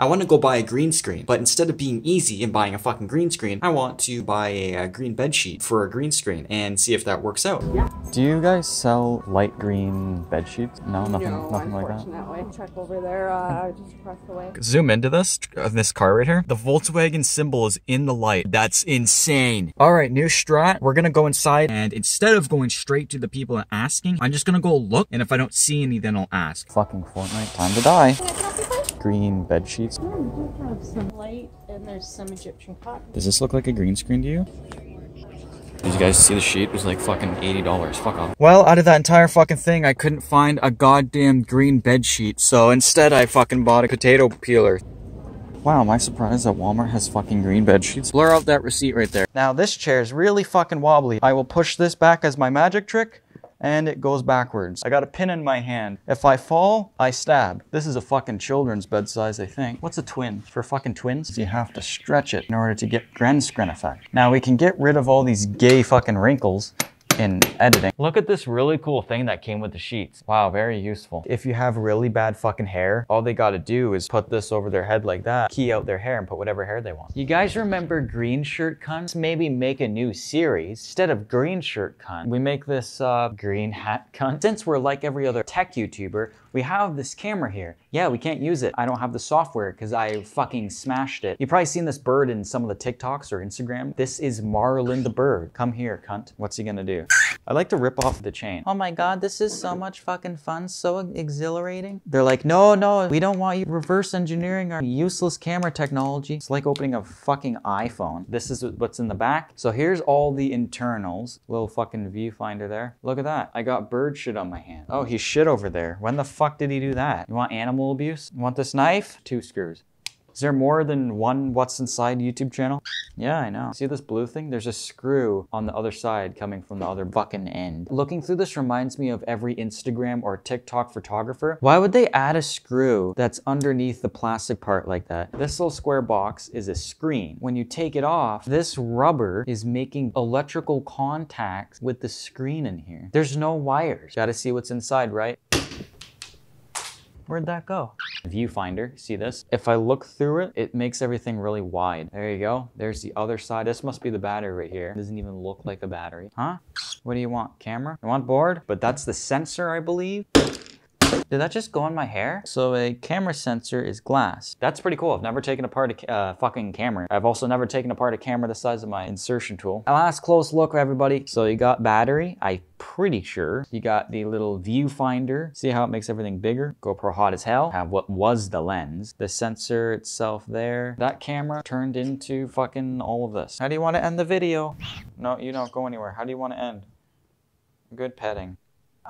I want to go buy a green screen, but instead of being easy and buying a fucking green screen, I want to buy a, a uh, green bed sheet for a green screen and see if that works out. Do you guys sell light green bed sheets? No, nothing, no, nothing like that. check over there, uh, hmm. just across the way. Zoom into this, uh, this car right here. The Volkswagen symbol is in the light. That's insane. All right, new Strat. We're gonna go inside, and instead of going straight to the people and asking, I'm just gonna go look, and if I don't see any, then I'll ask. Fucking Fortnite, time to die. green bed sheets. you have some light and there's some Egyptian cotton. Does this look like a green screen to you? Did you guys see the sheet? It was like fucking $80. Fuck off. Well, out of that entire fucking thing, I couldn't find a goddamn green bed sheet, so instead I fucking bought a potato peeler. Wow, am I surprised that Walmart has fucking green bed sheets? Blur out that receipt right there. Now, this chair is really fucking wobbly. I will push this back as my magic trick and it goes backwards. I got a pin in my hand. If I fall, I stab. This is a fucking children's bed size, I think. What's a twin? For fucking twins? You have to stretch it in order to get screen effect. Now we can get rid of all these gay fucking wrinkles in editing. Look at this really cool thing that came with the sheets. Wow, very useful. If you have really bad fucking hair, all they gotta do is put this over their head like that, key out their hair and put whatever hair they want. You guys remember green shirt cunts? Maybe make a new series. Instead of green shirt cunt, we make this uh, green hat cunt. Since we're like every other tech YouTuber, we have this camera here. Yeah, we can't use it. I don't have the software because I fucking smashed it. You've probably seen this bird in some of the TikToks or Instagram. This is Marlin the bird. Come here, cunt. What's he gonna do? I like to rip off the chain. Oh my God, this is so much fucking fun, so exhilarating. They're like, no, no, we don't want you reverse engineering our useless camera technology. It's like opening a fucking iPhone. This is what's in the back. So here's all the internals. Little fucking viewfinder there. Look at that. I got bird shit on my hand. Oh, he shit over there. When the fuck did he do that? You want animal abuse? You want this knife? Two screws. Is there more than one What's Inside YouTube channel? Yeah, I know. See this blue thing? There's a screw on the other side coming from the other fucking end. Looking through this reminds me of every Instagram or TikTok photographer. Why would they add a screw that's underneath the plastic part like that? This little square box is a screen. When you take it off, this rubber is making electrical contacts with the screen in here. There's no wires. Gotta see what's inside, right? Where'd that go? Viewfinder, see this? If I look through it, it makes everything really wide. There you go. There's the other side. This must be the battery right here. It doesn't even look like a battery. Huh? What do you want? Camera? You want board? But that's the sensor, I believe. Did that just go on my hair? So a camera sensor is glass. That's pretty cool. I've never taken apart a uh, fucking camera. I've also never taken apart a camera the size of my insertion tool. Last close look, everybody. So you got battery. I pretty sure. You got the little viewfinder. See how it makes everything bigger? GoPro hot as hell. Have what was the lens. The sensor itself there. That camera turned into fucking all of this. How do you want to end the video? No, you don't go anywhere. How do you want to end? Good petting.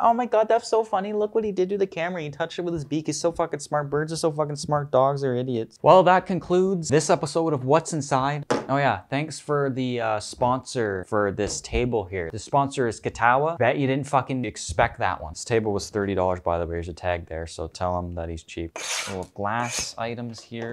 Oh my god, that's so funny. Look what he did to the camera. He touched it with his beak. He's so fucking smart. Birds are so fucking smart. Dogs are idiots. Well, that concludes this episode of What's Inside. Oh yeah, thanks for the uh, sponsor for this table here. The sponsor is Katawa. Bet you didn't fucking expect that one. This table was $30 by the way. There's a tag there, so tell him that he's cheap. Little glass items here.